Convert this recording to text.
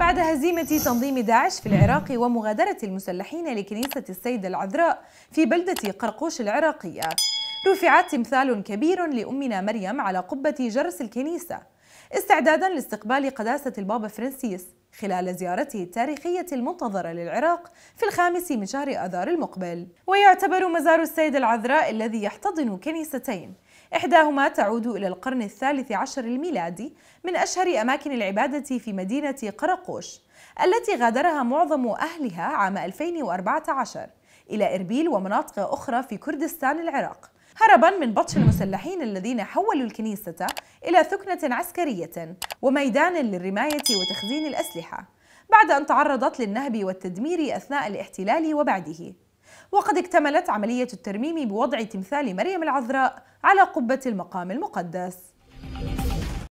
بعد هزيمة تنظيم داعش في العراق ومغادرة المسلحين لكنيسة السيدة العذراء في بلدة قرقوش العراقية رفع تمثال كبير لأمنا مريم على قبة جرس الكنيسة استعدادا لاستقبال قداسة البابا فرانسيس خلال زيارته التاريخية المنتظرة للعراق في الخامس من شهر آذار المقبل ويعتبر مزار السيد العذراء الذي يحتضن كنيستين إحداهما تعود إلى القرن الثالث عشر الميلادي من أشهر أماكن العبادة في مدينة قرقوش التي غادرها معظم أهلها عام 2014 إلى إربيل ومناطق أخرى في كردستان العراق هربا من بطش المسلحين الذين حولوا الكنيسة إلى ثكنة عسكرية وميدان للرماية وتخزين الأسلحة بعد أن تعرضت للنهب والتدمير أثناء الاحتلال وبعده وقد اكتملت عملية الترميم بوضع تمثال مريم العذراء على قبة المقام المقدس